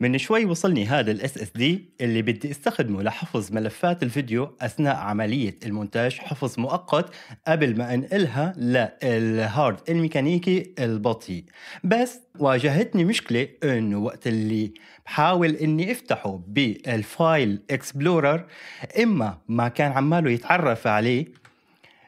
من شوي وصلني هذا الاس اس دي اللي بدي استخدمه لحفظ ملفات الفيديو اثناء عمليه المونتاج حفظ مؤقت قبل ما انقلها للهارد الميكانيكي البطيء بس واجهتني مشكله انه وقت اللي بحاول اني افتحه بالفايل اكسبلورر اما ما كان عماله يتعرف عليه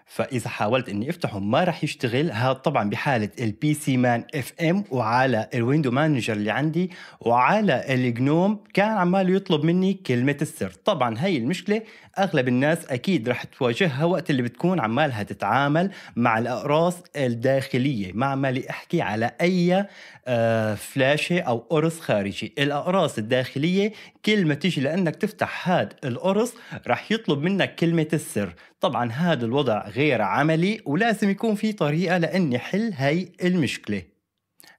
فاذا حاولت اني افتحه ما راح يشتغل هذا طبعا بحاله البي سي مان اف ام وعلى الويندو مانجر اللي عندي وعلى الجنوم كان عماله يطلب مني كلمه السر طبعا هي المشكله اغلب الناس اكيد راح تواجهها وقت اللي بتكون عمالها تتعامل مع الاقراص الداخليه ما عمالي احكي على اي آه، فلاشه او قرص خارجي الاقراص الداخليه كل ما تيجي لانك تفتح هذا القرص راح يطلب منك كلمه السر طبعا هذا الوضع غير عملي ولازم يكون في طريقة لأني حل هاي المشكلة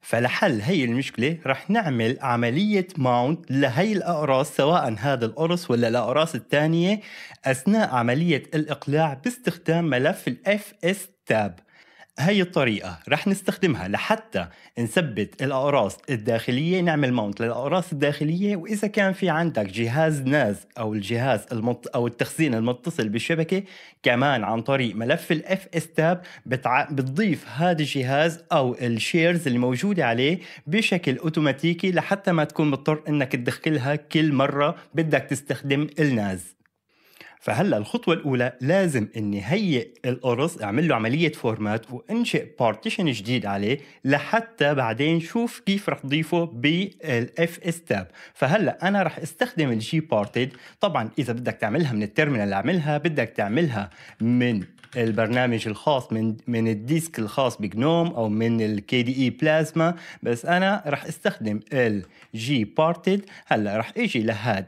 فلحل هاي المشكلة رح نعمل عملية ماونت لهي الأقراص سواء هذا القرص ولا الأقراص الثانية أثناء عملية الإقلاع باستخدام ملف الـ FS tab هي الطريقة رح نستخدمها لحتى نثبت الأقراص الداخلية نعمل ماونت للأقراص الداخلية وإذا كان في عندك جهاز ناز أو الجهاز المط... أو التخزين المتصل بالشبكة كمان عن طريق ملف الـ FS tab بتع... بتضيف هذا الجهاز أو الشيرز الموجودة عليه بشكل أوتوماتيكي لحتى ما تكون مضطر إنك تدخلها كل مرة بدك تستخدم الناز فهلا الخطوه الاولى لازم اني هيئ القرص اعمل له عمليه فورمات وانشئ بارتيشن جديد عليه لحتى بعدين شوف كيف رح ضيفه بالاف اس تاب فهلا انا رح استخدم الجي بارتيد طبعا اذا بدك تعملها من التيرمينال عملها بدك تعملها من البرنامج الخاص من من الديسك الخاص بجنوم او من الكي دي اي بلازما بس انا راح استخدم الجي بارتد هلا راح اجي لهاد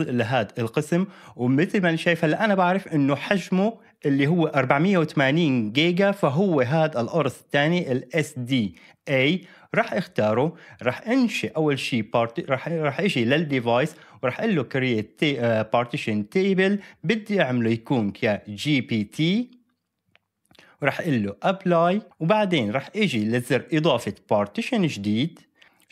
لهاد القسم ومثل ما شايف هلا انا بعرف انه حجمه اللي هو 480 جيجا فهو هذا القرص الثاني الاس دي اي راح اختاره راح انشئ اول شيء بارتي راح راح اجي للديفايس وراح اقول له كرييت بارتيشن تيبل بدي اعمله يكون كيا جي بي تي وراح اقول له ابلاي وبعدين راح اجي لزر اضافه بارتيشن جديد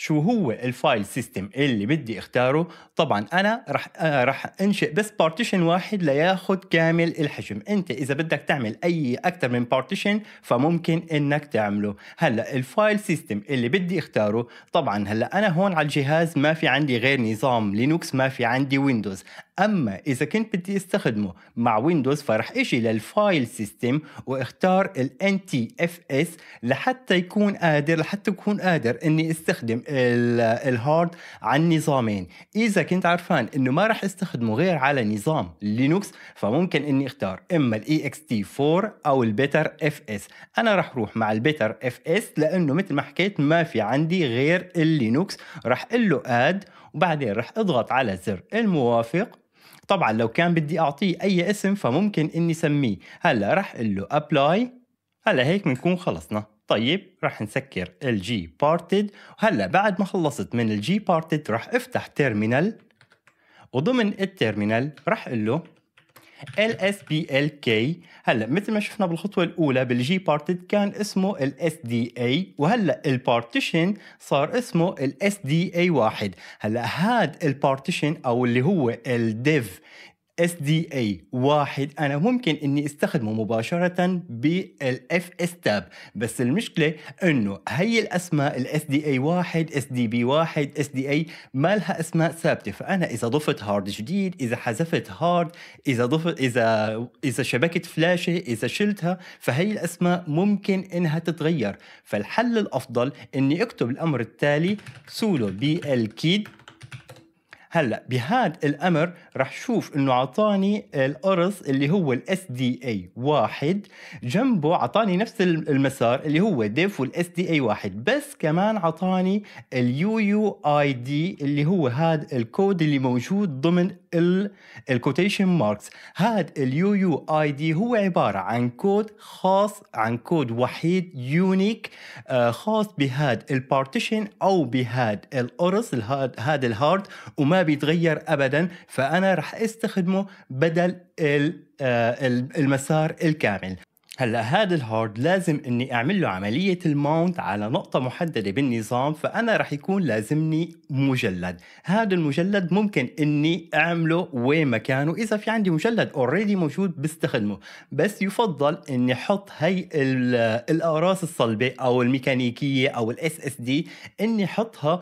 شو هو الفايل سيستم اللي بدي اختاره طبعا انا رح آه، رح انشئ بس بارتيشن واحد لياخد كامل الحجم انت اذا بدك تعمل اي اكثر من بارتيشن فممكن انك تعمله هلا الفايل سيستم اللي بدي اختاره طبعا هلا انا هون على الجهاز ما في عندي غير نظام لينوكس ما في عندي ويندوز اما اذا كنت بدي استخدمه مع ويندوز فرح اجي للفايل سيستم واختار ال NTFS لحتى يكون قادر لحتى يكون قادر اني استخدم الهارد على النظامين اذا كنت عارفان انه ما راح استخدمه غير على نظام لينوكس فممكن اني اختار اما ال ext 4 او البيتر اف اس انا راح اروح مع البيتر اف اس لانه مثل ما حكيت ما في عندي غير اللينوكس راح اقول له اد وبعدين رح اضغط على زر الموافق طبعا لو كان بدي اعطيه اي اسم فممكن اني سميه هلا رح اقول له ابلاي هلا هيك بنكون خلصنا طيب رح نسكر الجي بارتد وهلا بعد ما خلصت من الجي بارتد رح افتح تيرمينال وضمن التيرمينال رح اقول له LSPLK هلا مثل ما شفنا بالخطوه الاولى بالجي بارتد كان اسمه ال SDA وهلا البارتيشن صار اسمه ال SDA واحد هلا هاد البارتيشن او اللي هو الديف SDA واحد أنا ممكن إني استخدمه مباشرة بالاف اس تاب بس المشكلة إنه هي الأسماء ال SDA واحد SDB واحد SDA ما لها أسماء ثابتة فأنا إذا ضفت هارد جديد إذا حذفت هارد إذا ضفت إذا إذا شبكت فلاشة إذا شلتها فهي الأسماء ممكن إنها تتغير فالحل الأفضل إني أكتب الأمر التالي سولو بي ال كيد هلا بهذا الامر رح شوف انه عطاني القرص اللي هو الاس دي اي واحد جنبه عطاني نفس المسار اللي هو ديف والاس دي اي واحد بس كمان عطاني اليو يو اي دي اللي هو هذا الكود اللي موجود ضمن الكوتيشن ماركس هاد اليو يو اي دي هو عباره عن كود خاص عن كود وحيد يونيك آه، خاص بهاد البارتيشن او بهاد القرص هذا هاد الهارد وما بيتغير ابدا فانا راح استخدمه بدل آه، المسار الكامل هلا هذا الهارد لازم اني اعمل له عمليه الماونت على نقطه محدده بالنظام فانا راح يكون لازمني مجلد هذا المجلد ممكن اني اعمله وين مكانه اذا في عندي مجلد اوريدي موجود بستخدمه بس يفضل اني احط هي الاقراص الصلبه او الميكانيكيه او الاس اس دي اني احطها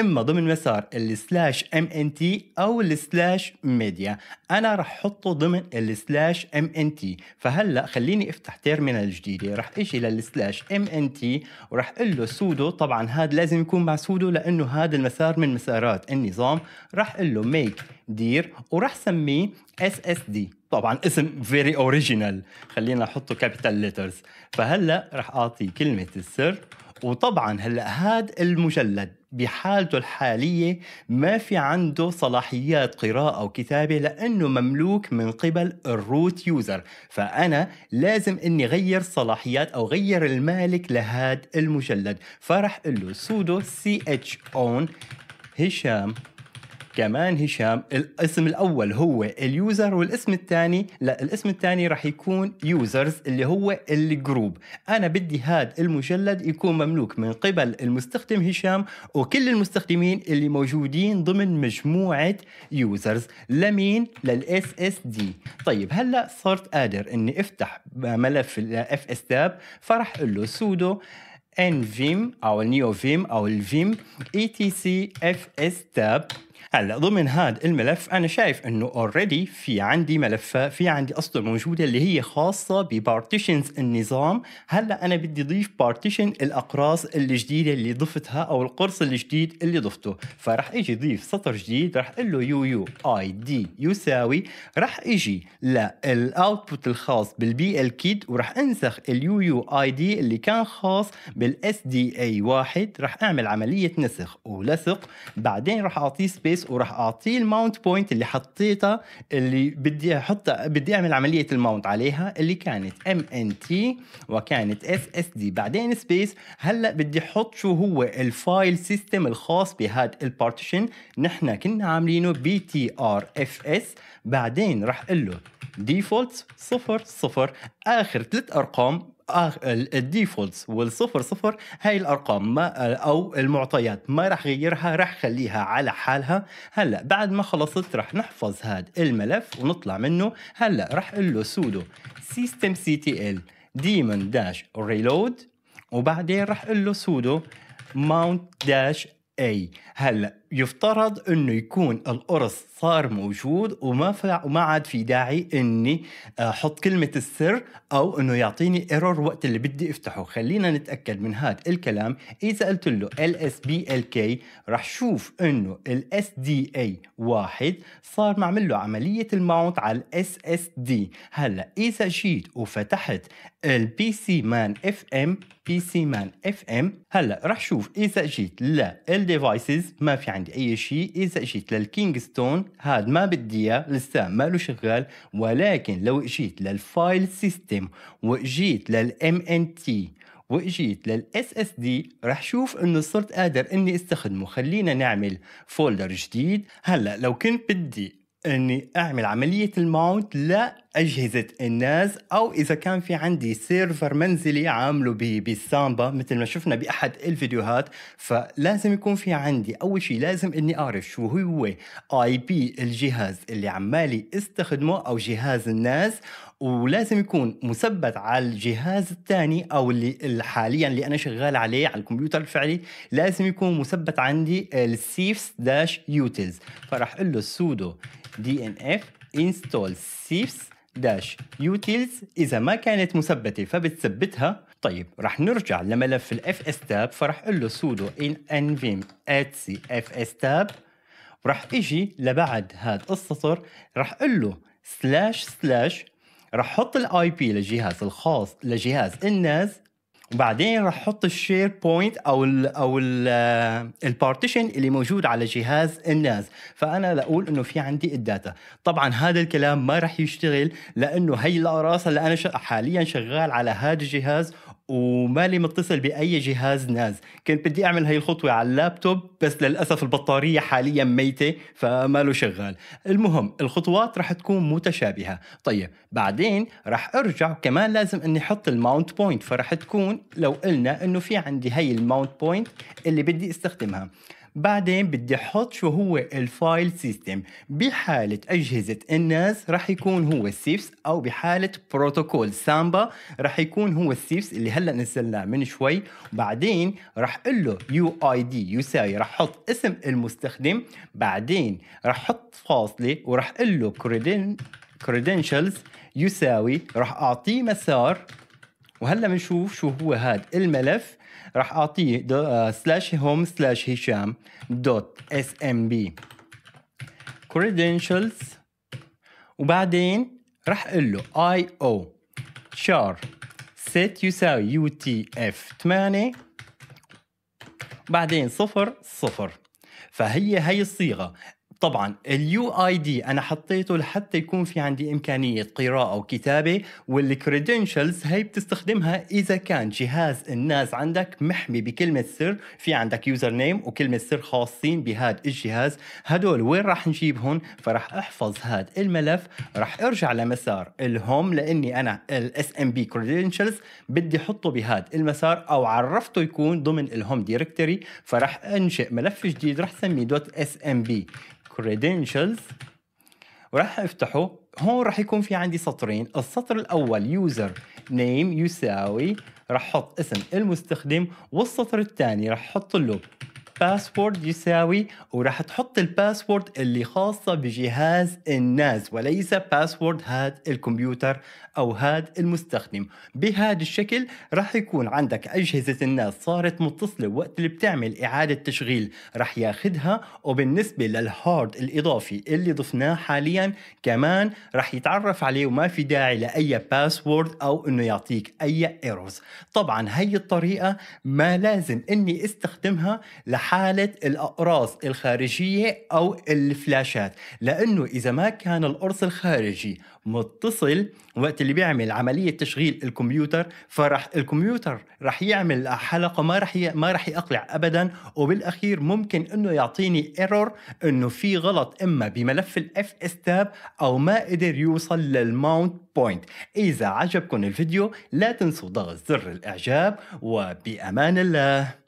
اما ضمن مسار السلاش ام ان تي او السلاش ميديا انا راح احطه ضمن السلاش ام ان تي فهلا خليني افتح تيرمينال جديده راح اجي للسلاش ام ان تي وراح اقول له سودو طبعا هذا لازم يكون مع سودو لانه هذا المسار مسار من مسارات النظام راح اقول له ميك دير وراح سميه اس اس دي طبعا اسم فيري اوريجينال خلينا نحطه كابيتال ليترز فهلا راح اعطي كلمه السر وطبعا هلا هاد المجلد بحالته الحالية ما في عنده صلاحيات قراءة وكتابة لأنه مملوك من قبل الروت يوزر فأنا لازم أني غير صلاحيات أو غير المالك لهاد المجلد فرح له سودو سي هشام كمان هشام الاسم الاول هو اليوزر والاسم الثاني لا الاسم الثاني راح يكون يوزرز اللي هو الجروب انا بدي هذا المجلد يكون مملوك من قبل المستخدم هشام وكل المستخدمين اللي موجودين ضمن مجموعه يوزرز لمين للاس اس دي طيب هلا صرت قادر اني افتح ملف الاف اس تاب فراح اقول له سودو ان فيم او نيو فيم او الفيم اي تي سي اف اس تاب هلا ضمن هذا الملف انا شايف انه اوريدي في عندي ملفات في عندي اسطر موجوده اللي هي خاصه ببارتيشنز النظام هلا انا بدي اضيف بارتيشن الاقراص الجديده اللي ضفتها او القرص الجديد اللي ضفته فراح اجي ضيف سطر جديد راح اقول له يو يو اي دي يساوي راح اجي للاوتبوت الخاص بالبي ال كيد وراح انسخ اليو يو اي دي اللي كان خاص بالاس دي اي واحد راح اعمل عمليه نسخ ولصق بعدين راح اعطيه الانترفيس وراح اعطيه الماونت بوينت اللي حطيتها اللي بدي احطها بدي اعمل عمليه الماونت عليها اللي كانت ام ان تي وكانت اس اس دي بعدين سبيس هلا بدي احط شو هو الفايل سيستم الخاص بهذا البارتيشن نحن كنا عاملينه بي تي ار اف اس بعدين راح اقول له ديفولت صفر صفر اخر ثلاث ارقام آه الديفولتس والصفر صفر هاي الارقام ما او المعطيات ما راح غيرها راح خليها على حالها هلا بعد ما خلصت راح نحفظ هاد الملف ونطلع منه هلا راح اقول له سودو سيستم سي تي ال ديمون داش ريلود وبعدين راح اقول له سودو ماونت داش اي هلا يفترض انه يكون القرص صار موجود وما وما عاد في داعي اني آه، احط كلمه السر او انه يعطيني ايرور وقت اللي بدي افتحه خلينا نتاكد من هذا الكلام اذا قلت له ال اس بي ال كي راح شوف انه ال اس دي اي واحد صار معمل له عمليه الماونت على الاس اس دي هلا اذا جيت وفتحت البي سي مان اف ام بي سي مان اف ام هلا راح شوف اذا جيت ديفايسز ما في عندي عندي اي شيء اذا اجيت للكينغستون هاد ما بدي اياه لسه ماله شغال ولكن لو اجيت للفايل سيستم واجيت للام ان تي واجيت للاس اس دي رح شوف انه صرت قادر اني استخدمه خلينا نعمل فولدر جديد هلا لو كنت بدي اني اعمل عمليه الماونت لاجهزه الناس او اذا كان في عندي سيرفر منزلي عامله بالسامبا مثل ما شفنا باحد الفيديوهات فلازم يكون في عندي اول شيء لازم اني اعرف شو هو اي بي الجهاز اللي عمالي استخدمه او جهاز الناس ولازم يكون مثبت على الجهاز الثاني او اللي حاليا اللي انا شغال عليه على الكمبيوتر الفعلي لازم يكون مثبت عندي السيفس داش يوتيلز فراح اقول له سودو دي ان اف انستول سيفس داش يوتيلز اذا ما كانت مثبته فبتثبتها طيب راح نرجع لملف الاف اس تاب فراح اقول له سودو ان انفيم اتسي اف اس تاب اجي لبعد هذا السطر راح اقول له سلاش سلاش راح احط الاي بي للجهاز الخاص لجهاز الناس وبعدين راح احط الشير بوينت او الـ او البارتيشن آه، اللي موجود على جهاز الناس فانا لاقول انه في عندي الداتا طبعا هذا الكلام ما راح يشتغل لانه هي الاقراص اللي انا حاليا شغال على هذا الجهاز ومالي متصل باي جهاز ناز كنت بدي اعمل هاي الخطوه على اللابتوب بس للاسف البطاريه حاليا ميته فما له شغال المهم الخطوات رح تكون متشابهه طيب بعدين رح ارجع كمان لازم اني احط الماونت بوينت فرح تكون لو قلنا انه في عندي هاي الماونت بوينت اللي بدي استخدمها بعدين بدي احط شو هو الفايل سيستم بحالة اجهزة الناس راح يكون هو السيفس او بحالة بروتوكول سامبا راح يكون هو السيفس اللي هلا نزلناه من شوي بعدين راح اقول له يو اي دي يساوي راح احط اسم المستخدم بعدين راح احط فاصلة وراح اقول له كريدن credentials يساوي راح اعطيه مسار وهلا بنشوف شو هو هذا الملف راح اعطيه سلاش هوم سلاش هشام دوت اس ام بي كريدنشلز وبعدين راح اقول له اي او شار set يساوي يو تي اف 8 بعدين صفر صفر فهي هي الصيغة طبعا اليو اي دي انا حطيته لحتى يكون في عندي امكانيه قراءه وكتابه والكريدنشلز هي بتستخدمها اذا كان جهاز الناس عندك محمي بكلمه سر في عندك يوزر نيم وكلمه سر خاصين بهذا الجهاز هدول وين راح نجيبهم فراح احفظ هذا الملف راح ارجع لمسار الهوم لاني انا الاس ام بي كريدنشلز بدي احطه بهذا المسار او عرفته يكون ضمن الهوم دايركتوري فراح انشئ ملف جديد راح سميه دوت اس ام بي credentials وراح افتحه هون راح يكون في عندي سطرين السطر الاول يوزر نيم يساوي راح احط اسم المستخدم والسطر الثاني راح احط له باسورد يساوي وراح تحط الباسورد اللي خاصة بجهاز الناس وليس باسورد هاد الكمبيوتر أو هاد المستخدم بهذا الشكل راح يكون عندك أجهزة الناس صارت متصلة وقت اللي بتعمل إعادة تشغيل راح ياخدها وبالنسبة للهارد الإضافي اللي ضفناه حاليا كمان راح يتعرف عليه وما في داعي لأي باسورد أو أنه يعطيك أي إيروز طبعا هي الطريقة ما لازم أني استخدمها لحالة الأقراص الخارجية أو الفلاشات لأنه إذا ما كان القرص الخارجي متصل وقت اللي بيعمل عمليه تشغيل الكمبيوتر فرح الكمبيوتر رح يعمل حلقه ما رح ي... ما رح يقلع ابدا وبالاخير ممكن انه يعطيني ايرور انه في غلط اما بملف الاف اس تاب او ما قدر يوصل للماونت بوينت اذا عجبكم الفيديو لا تنسوا ضغط زر الاعجاب وبامان الله